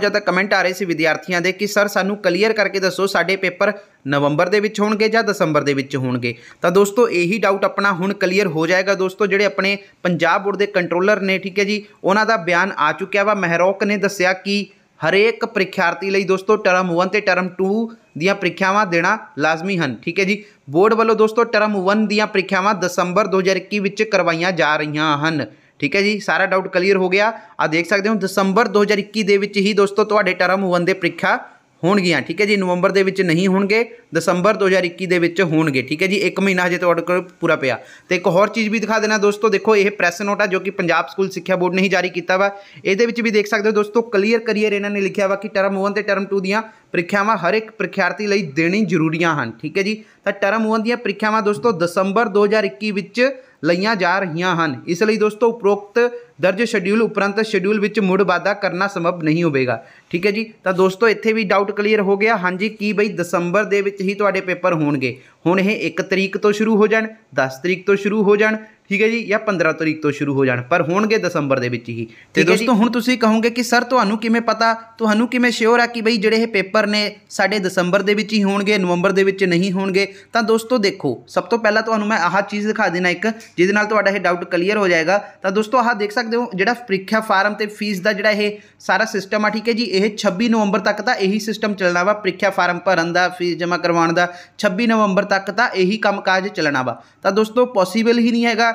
ਜ਼ਿਆਦਾ ਕਮੈਂਟ ਆ ਰਹੇ ਸੀ ਵਿਦਿਆਰਥੀਆਂ ਦੇ ਕਿ ਸਰ ਸਾਨੂੰ ਕਲੀਅਰ ਕਰਕੇ ਦੱਸੋ ਸਾਡੇ ਪੇਪਰ ਨਵੰਬਰ ਦੇ ਵਿੱਚ ਹੋਣਗੇ ਜਾਂ ਦਸੰਬਰ ਦੇ ਵਿੱਚ ਹੋਣਗੇ ਤਾਂ ਦੋਸਤੋ ਇਹੀ ਡਾਊਟ ਆਪਣਾ ਹੁਣ ਕਲੀਅਰ ਹੋ ਜਾਏਗਾ ਦੋਸਤੋ ਜਿਹੜੇ ਆਪਣੇ ਪੰਜਾਬ ਬੋਰਡ ਦੇ ਕੰਟਰੋਲਰ ਨੇ ਠੀਕ ਹੈ ਜੀ ਉਹਨਾਂ ਦਾ ਬਿਆਨ ਆ ਚੁੱਕਿਆ ਵਾ ਮਹਿਰੋਕ ਨੇ ਦੱਸਿਆ ਕਿ ਹਰੇਕ ਪ੍ਰੀਖਿਆਰਥੀ ਲਈ ਦੋਸਤੋ ਟਰਮ 1 ਤੇ ਟਰਮ 2 ਦੀਆਂ ਪ੍ਰੀਖਿਆਵਾਂ ਦੇਣਾ ਲਾਜ਼ਮੀ ਹਨ ਠੀਕ ਹੈ ਜੀ ਬੋਰਡ ਵੱਲੋਂ ਦੋਸਤੋ ਟਰਮ 1 ਦੀਆਂ ਪ੍ਰੀਖਿਆਵਾਂ ਦਸੰਬਰ 2021 ਵਿੱਚ ਕਰਵਾਈਆਂ ਜਾ ਰਹੀਆਂ ਹਨ ਠੀਕ ਹੈ ਜੀ ਸਾਰਾ ਡਾਊਟ ਕਲੀਅਰ ਹੋ ਗਿਆ ਆ ਦੇਖ ਸਕਦੇ ਹੋ ਦਸੰਬਰ 2021 ਦੇ ਵਿੱਚ ਹੀ ਦੋਸਤੋ ਤੁਹਾਡੇ ਟਰਮ 1 ਦੇ ਪ੍ਰੀਖਿਆ ਹੋਣਗੀਆਂ ਠੀਕ ਹੈ ਜੀ ਨਵੰਬਰ ਦੇ ਵਿੱਚ ਨਹੀਂ ਹੋਣਗੇ ਦਸੰਬਰ 2021 ਦੇ ਵਿੱਚ ਹੋਣਗੇ ਠੀਕ ਹੈ ਜੀ 1 ਮਹੀਨਾ ਹਜੇ ਤੁਹਾਡੇ ਕੋਲ ਪੂਰਾ ਪਿਆ ਤੇ ਇੱਕ ਹੋਰ ਚੀਜ਼ ਵੀ ਦਿਖਾ ਦੇਣਾ ਦੋਸਤੋ ਦੇਖੋ ਇਹ ਪ੍ਰੈਸ ਨੋਟ ਆ ਜੋ ਕਿ ਪੰਜਾਬ ਸਕੂਲ ਸਿੱਖਿਆ ਬੋਰਡ ਨੇ ਹੀ ਜਾਰੀ ਕੀਤਾ ਵਾ ਇਹਦੇ ਵਿੱਚ ਵੀ ਦੇਖ ਸਕਦੇ ਹੋ ਦੋਸਤੋ ਕਲੀਅਰ ਕਰੀਅਰ ਇਹਨਾਂ ਨੇ ਲਿਖਿਆ ਵਾ ਕਿ ਟਰਮ 1 ਤੇ ਟਰਮ 2 ਦੀਆਂ ਪ੍ਰੀਖਿਆਵਾਂ ਹਰ ਇੱਕ ਪ੍ਰੀਖਿਆਰਥੀ ਲਈ ਦੇਣੀ ਜ਼ਰੂਰੀਆਂ ਹਨ ਠੀਕ ਹੈ ਜੀ ਤਾਂ ਟਰਮ 1 ਦੀਆਂ ਪ੍ਰੀਖਿਆਵਾਂ ਦੋਸਤੋ ਦਸੰਬਰ 2021 ਵਿੱਚ ਲਈਆਂ ਜਾ ਰਹੀਆਂ ਹਨ ਇਸ ਲਈ ਦੋਸਤੋ ਉਪਰੋਕਤ ਦਰਜ ਸ਼ਡਿਊਲ ਉਪਰੰਤ ਸ਼ਡਿਊਲ ਵਿੱਚ ਮੁੜ ਵਾਧਾ ਕਰਨਾ ਸੰਭਵ ਨਹੀਂ ਹੋਵੇਗਾ ਠੀਕ ਹੈ ਜੀ ਤਾਂ ਦੋਸਤੋ ਇੱਥੇ ਵੀ ਡਾਊਟ ਕਲੀਅਰ ਹੋ ਗਿਆ ਹਾਂਜੀ ਕੀ ਬਈ ਦਸੰਬਰ ਦੇ ਵਿੱਚ ਹੀ ਤੁਹਾਡੇ ਪੇਪਰ ਹੋਣਗੇ ਹੁਣ ਇਹ 1 ਤਰੀਕ ਤੋਂ ਸ਼ੁਰੂ ਹੋ ਜਾਣ 10 ਤਰੀਕ ਤੋਂ ਸ਼ੁਰੂ ਹੋ ਜਾਣ ਠੀਕ ਹੈ ਜੀ ਜਾਂ 15 ਤਰੀਕ ਤੋਂ ਸ਼ੁਰੂ ਹੋ ਜਾਣ ਪਰ ਹੋਣਗੇ ਦਸੰਬਰ ਦੇ ਵਿੱਚ ਹੀ ਤੇ ਦੋਸਤੋ ਹੁਣ ਤੁਸੀਂ ਕਹੋਗੇ ਕਿ ਸਰ ਤੁਹਾਨੂੰ ਕਿਵੇਂ ਪਤਾ ਤੁਹਾਨੂੰ ਕਿਵੇਂ ਸ਼ੋਰ ਆ ਕਿ ਬਈ ਜਿਹੜੇ ਇਹ ਪੇਪਰ ਨੇ ਸਾਡੇ ਦਸੰਬਰ ਦੇ ਵਿੱਚ ਹੀ ਹੋਣਗੇ ਨਵੰਬਰ ਦੇ ਵਿੱਚ ਨਹੀਂ ਹੋਣਗੇ ਤਾਂ ਦੋਸਤੋ ਦੇਖੋ ਸਭ ਤੋਂ ਪਹਿਲਾਂ ਤੁਹਾਨੂੰ ਮੈਂ ਆਹ ਚੀਜ਼ ਦਿਖਾ ਦੇਣਾ ਇੱਕ ਜਿਹਦੇ ਨਾਲ ਤੁਹਾਡਾ ਇਹ ਡਾਊਟ ਕਲੀਅਰ ਹੋ ਜਾਏਗਾ ਤਾਂ ਦੋਸਤੋ ਆਹ ਦੇਖ ਸਕਦੇ ਹੋ ਜਿਹੜਾ ਪ੍ਰੀਖਿਆ ਫਾਰਮ ਤੇ ਫੀਸ ਦਾ ਜਿਹੜਾ ਇਹ ਸਾਰਾ ਸਿਸਟਮ ਆ ਠੀਕ ਹੈ ਜੀ ਇਹ 26 ਨਵੰਬਰ ਤੱਕ ਤਾਂ ਇਹੀ ਸਿਸਟਮ ਚੱਲਣਾ ਵਾ ਪ੍ਰੀਖਿਆ ਫਾਰਮ ਭਰਨ ਦਾ ਫੀਸ ਜਮ੍ਹਾਂ ਕਰਵਾਉਣ ਦਾ 26 ਨਵੰਬਰ ਤੱਕ ਤਾਂ ਇਹੀ ਕੰਮਕਾਜ ਚੱਲਣਾ ਵਾ ਤਾਂ ਦੋਸਤੋ ਪੋਸੀਬਲ ਹੀ ਨਹੀਂ ਹੈਗਾ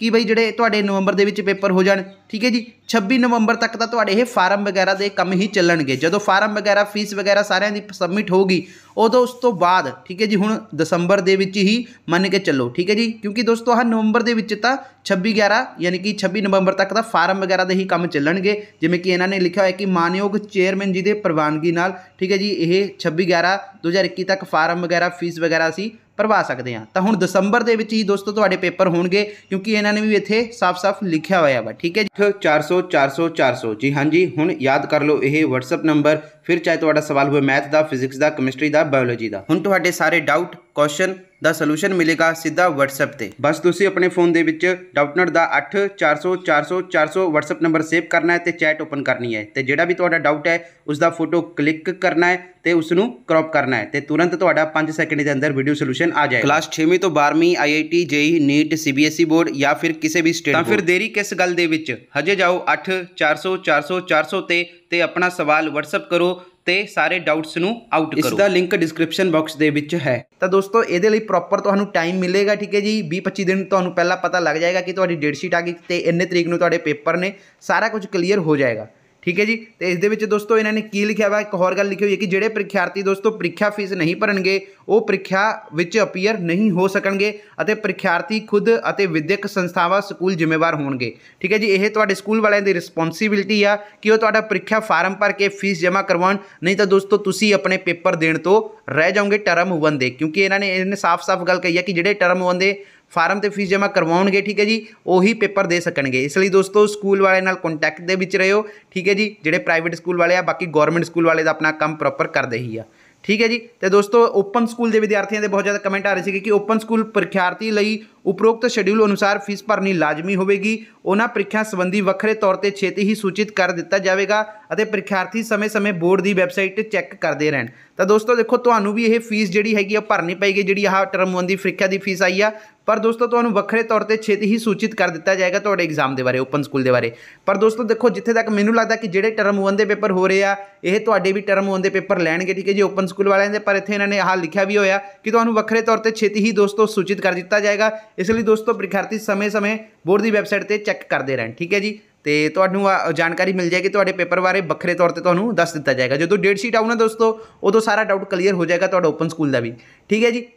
ਕਿ ਬਈ ਜਿਹੜੇ ਤੁਹਾਡੇ ਨਵੰਬਰ ਦੇ ਵਿੱਚ ਪੇਪਰ ਹੋ ਜਾਣ ਠੀਕ ਹੈ ਜੀ 26 ਨਵੰਬਰ ਤੱਕ ਤਾਂ ਤੁਹਾਡੇ ਇਹ ਫਾਰਮ ਵਗੈਰਾ ਦੇ ਕੰਮ ਹੀ ਚੱਲਣਗੇ ਜਦੋਂ ਫਾਰਮ ਵਗੈਰਾ ਫੀਸ ਵਗੈਰਾ ਸਾਰਿਆਂ ਦੀ ਸਬਮਿਟ ਹੋਊਗੀ ਉਦੋਂ ਉਸ ਤੋਂ ਬਾਅਦ ਠੀਕ ਹੈ ਜੀ ਹੁਣ ਦਸੰਬਰ ਦੇ ਵਿੱਚ ਹੀ ਮੰਨ ਕੇ ਚੱਲੋ ਠੀਕ ਹੈ ਜੀ ਕਿਉਂਕਿ ਦੋਸਤੋ ਆਹ ਨਵੰਬਰ ਦੇ ਵਿੱਚ ਤਾਂ 26 11 ਯਾਨੀ ਕਿ 26 ਨਵੰਬਰ ਤੱਕ ਦਾ ਫਾਰਮ ਵਗੈਰਾ ਦੇ ਹੀ ਕੰਮ ਚੱਲਣਗੇ ਜਿਵੇਂ ਕਿ ਇਹਨਾਂ ਨੇ ਲਿਖਿਆ ਹੋਇਆ ਕਿ ਮਾਨਯੋਗ ਚੇਅਰਮੈਨ ਜੀ ਦੇ ਪ੍ਰਵਾਨਗੀ ਨਾਲ ਠੀਕ ਹੈ ਜੀ ਇਹ 26 11 2021 ਤੱਕ ਫਾਰਮ ਵਗੈਰਾ ਫੀਸ ਵਗੈਰਾ ਸੀ ਭਰਵਾ ਸਕਦੇ ਆ ਤਾਂ ਹੁਣ ਦਸੰਬਰ ਦੇ ਵਿੱਚ ਹੀ ਦੋਸਤੋ ਤੁਹਾਡੇ ਪੇਪਰ ਹੋਣਗੇ ਕਿਉਂਕਿ ਇਹਨਾਂ ਇਹਨਾਂ ਨੇ ਵੀ ਇੱਥੇ ਸਾਫ਼-ਸਾਫ਼ ਲਿਖਿਆ ਹੋਇਆ ਵਾ ਠੀਕ ਹੈ ਜੀ 400 400 400 ਜੀ ਹਾਂਜੀ ਹੁਣ ਯਾਦ ਕਰ ਲਓ ਇਹ WhatsApp ਨੰਬਰ ਫਿਰ ਚਾਹੇ ਤੁਹਾਡਾ ਸਵਾਲ ਹੋਵੇ ਮੈਥ ਦਾ ਫਿਜ਼ਿਕਸ ਦਾ ਕੈਮਿਸਟਰੀ ਦਾ ਬਾਇਓਲੋਜੀ ਦਾ ਹੁਣ ਤੁਹਾਡੇ ਸਾਰੇ ਡਾਊਟ ਕੁਐਸਚਨ ਦਾ ਸੋਲੂਸ਼ਨ ਮਿਲੇਗਾ ਸਿੱਧਾ WhatsApp ਤੇ ਬਸ ਤੁਸੀਂ ਆਪਣੇ ਫੋਨ ਦੇ ਵਿੱਚ ਡਾਊਟਨਟ ਦਾ 8400400400 WhatsApp ਨੰਬਰ ਸੇਵ ਕਰਨਾ ਹੈ ਤੇ ਚੈਟ ਓਪਨ ਕਰਨੀ ਹੈ ਤੇ ਜਿਹੜਾ ਵੀ ਤੁਹਾਡਾ ਡਾਊਟ ਹੈ ਉਸ ਦਾ ਫੋਟੋ ਕਲਿੱਕ ਕਰਨਾ ਹੈ ਤੇ ਉਸ ਨੂੰ ਕ੍ਰੌਪ ਕਰਨਾ ਹੈ ਤੇ ਤੁਰੰਤ ਤੁਹਾਡਾ 5 ਸੈਕਿੰਡ ਦੇ ਅੰਦਰ ਵੀਡੀਓ ਸੋਲੂਸ਼ਨ ਆ ਜਾਏਗਾ ਕਲਾਸ 6ਵੀਂ ਤੋਂ 12ਵੀਂ IIT JEE NEET CBSE board ਜਾਂ ਫਿਰ ਕਿਸੇ ਵੀ ਸਟੇਟ ਤਾਂ ਫਿਰ ਦੇਰੀ ਕਿਸ ਗੱਲ ਦੇ ਵਿੱਚ ਹਜੇ ਜਾਓ 8400400400 ਤੇ ਤੇ ਆਪਣਾ ਸਵਾਲ WhatsApp ਕਰੋ ਤੇ ਸਾਰੇ ਡਾਊਟਸ ਨੂੰ ਆਊਟ ਕਰੋ ਇਸ ਦਾ ਲਿੰਕ ਡਿਸਕ੍ਰਿਪਸ਼ਨ ਬਾਕਸ ਦੇ ਵਿੱਚ ਹੈ ਤਾਂ ਦੋਸਤੋ ਇਹਦੇ ਲਈ ਪ੍ਰੋਪਰ ਤੁਹਾਨੂੰ ਟਾਈਮ ਮਿਲੇਗਾ ਠੀਕ ਹੈ ਜੀ 20-25 ਦਿਨ ਤੁਹਾਨੂੰ ਪਹਿਲਾਂ ਪਤਾ ਲੱਗ ਜਾਏਗਾ ਕਿ ਤੁਹਾਡੀ ਡੇਟ ਸ਼ੀਟ ਆ ਗਈ ਤੇ ਇੰਨੇ ਤਰੀਕ ਨੂੰ ਤੁਹਾਡੇ ਪੇਪਰ ਨੇ ਸਾਰਾ ਕੁਝ ਕਲੀਅਰ ਹੋ ਜਾਏਗਾ ਠੀਕ ਹੈ ਜੀ ਤੇ ਇਸ ਦੇ ਵਿੱਚ ਦੋਸਤੋ ਇਹਨਾਂ ਨੇ ਕੀ ਲਿਖਿਆ ਵਾ ਇੱਕ ਹੋਰ ਗੱਲ ਲਿਖੀ ਹੋਈ ਹੈ ਕਿ ਜਿਹੜੇ ਪ੍ਰੀਖਿਆਰਥੀ ਦੋਸਤੋ ਪ੍ਰੀਖਿਆ ਫੀਸ ਨਹੀਂ ਭਰਨਗੇ ਉਹ ਪ੍ਰੀਖਿਆ ਵਿੱਚ ਅਪੀਅਰ ਨਹੀਂ ਹੋ ਸਕਣਗੇ ਅਤੇ ਪ੍ਰੀਖਿਆਰਥੀ ਖੁਦ ਅਤੇ ਵਿਦਿਅਕ ਸੰਸਥਾਵਾਂ ਸਕੂਲ ਜ਼ਿੰਮੇਵਾਰ ਹੋਣਗੇ ਠੀਕ ਹੈ ਜੀ ਇਹ ਤੁਹਾਡੇ ਸਕੂਲ ਵਾਲਿਆਂ ਦੀ ਰਿਸਪੌਂਸਿਬਿਲਟੀ ਆ ਕਿ ਉਹ ਤੁਹਾਡਾ ਪ੍ਰੀਖਿਆ ਫਾਰਮ ਭਰ ਕੇ ਫੀਸ ਜਮ੍ਹਾਂ ਕਰਵਾਉਣ ਨਹੀਂ ਤਾਂ ਦੋਸਤੋ ਤੁਸੀਂ ਆਪਣੇ ਪੇਪਰ ਦੇਣ ਤੋਂ ਰਹਿ ਜਾਓਗੇ ਟਰਮ 1 ਦੇ ਕਿਉਂਕਿ ਇਹਨਾਂ ਨੇ ਇਹਨੇ ਸਾਫ਼-ਸਾਫ਼ ਗੱਲ ਕਹੀ ਹੈ ਕਿ ਜਿਹੜੇ ਟਰਮ 1 ਦੇ ਫਾਰਮ ਤੇ ਫੀਸ ਜਮ੍ਹਾਂ ਕਰਵਾਉਣਗੇ ਠੀਕ ਹੈ ਜੀ ਉਹੀ ਪੇਪਰ ਦੇ ਸਕਣਗੇ ਇਸ ਲਈ ਦੋਸਤੋ ਸਕੂਲ ਵਾਲੇ ਨਾਲ ਕੰਟੈਕਟ ਦੇ ਵਿੱਚ ਰਹੋ ਠੀਕ ਹੈ ਜੀ ਜਿਹੜੇ ਪ੍ਰਾਈਵੇਟ ਸਕੂਲ ਵਾਲੇ ਆ ਬਾਕੀ ਗਵਰਨਮੈਂਟ ਸਕੂਲ ਵਾਲੇ ਦਾ ਆਪਣਾ ਕੰਮ ਪ੍ਰੋਪਰ ਕਰਦੇ ਹੀ ਆ ਠੀਕ ਹੈ ਜੀ ਤੇ ਦੋਸਤੋ ਓਪਨ ਸਕੂਲ ਦੇ ਵਿਦਿਆਰਥੀਆਂ ਦੇ ਬਹੁਤ ਜ਼ਿਆਦਾ ਕਮੈਂਟ ਆ ਰਹੇ ਸੀ ਕਿ ਓਪਨ ਸਕੂਲ ਪ੍ਰਖਿਆਰਤੀ ਲਈ ਉਪਰੋਕਤ ਸ਼ੈਡਿਊਲ ਅਨੁਸਾਰ ਫੀਸ ਭਰਨੀ ਲਾਜ਼ਮੀ ਹੋਵੇਗੀ ਉਹਨਾਂ ਪ੍ਰੀਖਿਆ ਸੰਬੰਧੀ ਵੱਖਰੇ ਤੌਰ ਤੇ ਛੇਤੀ ਹੀ ਸੂਚਿਤ ਕਰ ਦਿੱਤਾ ਜਾਵੇਗਾ ਅਤੇ ਪ੍ਰੀਖਿਆਰਥੀ ਸਮੇਂ-ਸਮੇਂ ਬੋਰਡ ਦੀ ਵੈਬਸਾਈਟ ਚੈੱਕ ਕਰਦੇ ਰਹਿਣ ਤਾਂ ਦੋਸਤੋ ਦੇਖੋ ਤੁਹਾਨੂੰ ਵੀ ਇਹ ਫੀਸ ਜਿਹੜੀ ਹੈਗੀ ਆ ਭਰਨੀ ਪਏਗੀ ਜਿਹੜੀ ਆਹ ਟਰਮ 1 ਦੀ ਪ੍ਰੀਖਿਆ ਦੀ ਫੀਸ ਆਈ ਆ ਪਰ ਦੋਸਤੋ ਤੁਹਾਨੂੰ ਵੱਖਰੇ ਤੌਰ ਤੇ ਛੇਤੀ ਹੀ ਸੂਚਿਤ ਕਰ ਦਿੱਤਾ ਜਾਏਗਾ ਤੁਹਾਡੇ ਐਗਜ਼ਾਮ ਦੇ ਬਾਰੇ ਓਪਨ ਸਕੂਲ ਦੇ ਬਾਰੇ ਪਰ ਦੋਸਤੋ ਦੇਖੋ ਜਿੱਥੇ ਤੱਕ ਮੈਨੂੰ ਲੱਗਦਾ ਕਿ ਜਿਹੜੇ ਟਰਮ 1 ਦੇ ਪੇਪਰ ਹੋ ਰਹੇ ਆ ਇਹ ਤੁਹਾਡੇ ਵੀ ਟਰਮ 1 ਦੇ ਪੇਪਰ ਲੈਣਗੇ ਠੀਕ ਹੈ ਜੀ ਓਪਨ ਸਕੂਲ ਵਾਲਿਆਂ ਦੇ ਪਰ ਇੱਥੇ ਇਹਨਾਂ ਨੇ ਆਹ ਲਿਖਿਆ ਵੀ ਹੋਇਆ ਕਿ ਤੁਹਾਨੂੰ ਵੱਖਰੇ ਤੌਰ ਤੇ ਛੇਤੀ ਹੀ ਦੋਸਤੋ ਸੂਚਿਤ ਕਰ ਦਿੱਤਾ ਜਾਏਗਾ ਇਸ ਲਈ ਦੋਸਤੋ ਪ੍ਰੀਖਿਆਰਥੀ ਸਮੇਂ-ਸਮੇਂ ਬੋਰਡ ਦੀ ਵੈਬਸਾਈਟ ਤੇ ਚੈੱਕ ਕਰਦੇ ਰਹਿਣ ਠੀਕ ਹੈ ਜੀ ਤੇ ਤੁਹਾਨੂੰ ਜਾਣਕਾਰੀ ਮਿਲ ਜਾਏਗੀ ਤੁਹਾਡੇ ਪੇਪਰ ਬਾਰੇ ਵੱਖਰੇ ਤੌਰ ਤੇ ਤੁਹਾਨੂੰ ਦੱਸ ਦਿੱਤਾ ਜਾਏਗਾ ਜਦੋਂ ਡੇਟ ਸ਼ੀਟ ਆਉਣਾ ਦੋਸਤੋ ਉਦੋਂ ਸਾਰਾ ਡਾਊਟ ਕਲੀਅਰ ਹੋ ਜਾਏਗਾ ਤੁਹਾਡਾ ਓਪਨ ਸਕੂਲ ਦਾ ਵੀ ਠੀਕ ਹੈ ਜੀ